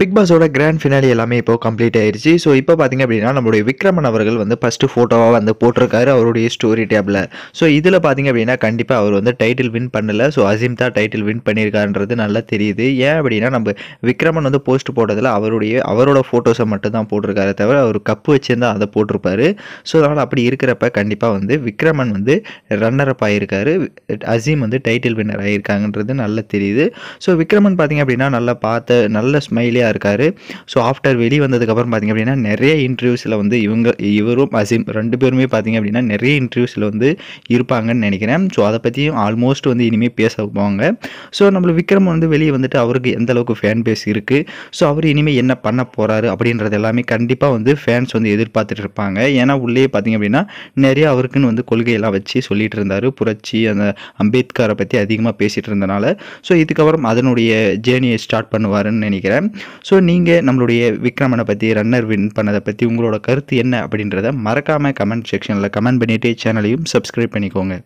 big பாஸோட grand finale எல்லாமே இப்போ complete ஆயிடுச்சு ஸோ இப்போ பார்த்திங்க அப்படின்னா நம்மளுடைய விக்ரமன் அவர்கள் வந்து ஃபஸ்ட்டு ஃபோட்டோவாக வந்து போட்டிருக்காரு அவருடைய ஸ்டோரி டேப்பில் ஸோ இதில் பார்த்திங்க அப்படின்னா கண்டிப்பாக அவர் வந்து டைட்டில் வின் பண்ணலை ஸோ அசீம் தான் டைட்டில் வின் பண்ணியிருக்காருன்றது நல்லா தெரியுது ஏன் அப்படின்னா நம்ம விக்ரமன் வந்து போஸ்ட் போட்டதில் அவருடைய அவரோட ஃபோட்டோஸை மட்டும் தான் போட்டிருக்காரு தவிர அவர் கப்பு வச்சுருந்தா அதை போட்டிருப்பாரு ஸோ அதனால் அப்படி இருக்கிறப்ப கண்டிப்பாக வந்து விக்ரமன் வந்து ரன்னர் அப் ஆகியிருக்காரு அசீம் வந்து டைட்டில் வின்னர் ஆகியிருக்காங்கன்றது நல்லா தெரியுது ஸோ விக்ரமன் பார்த்திங்க அப்படின்னா நல்லா பார்த்த நல்ல ஸ்மைலி எம்எல்ஏயாக இருக்கார் ஸோ ஆஃப்டர் வெளி வந்ததுக்கப்புறம் பார்த்திங்க அப்படின்னா நிறைய இன்டர்வியூஸில் வந்து இவங்க இவரும் அசிம் ரெண்டு பேருமே பார்த்திங்க அப்படின்னா நிறைய இன்டர்வியூஸில் வந்து இருப்பாங்கன்னு நினைக்கிறேன் ஸோ அதை பற்றியும் ஆல்மோஸ்ட் வந்து இனிமேல் பேச போவாங்க ஸோ நம்ம விக்ரம் வந்து வெளியே வந்துட்டு அவருக்கு எந்த அளவுக்கு ஃபேன் பேஸ் இருக்குது ஸோ அவர் இனிமேல் என்ன பண்ண போகிறாரு அப்படின்றது எல்லாமே கண்டிப்பாக வந்து ஃபேன்ஸ் வந்து எதிர்பார்த்துட்டு இருப்பாங்க ஏன்னா உள்ளே பார்த்திங்க அப்படின்னா நிறைய அவருக்குன்னு வந்து கொள்கையெல்லாம் வச்சு சொல்லிட்டு இருந்தார் புரட்சி அந்த அம்பேத்கரை பற்றி அதிகமாக பேசிகிட்டு இருந்தனால ஸோ இதுக்கப்புறம் அதனுடைய ஜேர்னியை ஸ்டார்ட் பண்ணுவாருன்னு நினைக்கிறேன் ஸோ நீங்கள் நம்மளுடைய விக்ரமனை பற்றி ரன்னர் வின் பண்ணதை பற்றி உங்களோட கருத்து என்ன அப்படின்றத மறக்காமல் கமெண்ட் செக்ஷனில் கமெண்ட் பண்ணிவிட்டு சேனலையும் சப்ஸ்கிரைப் பண்ணிக்கோங்க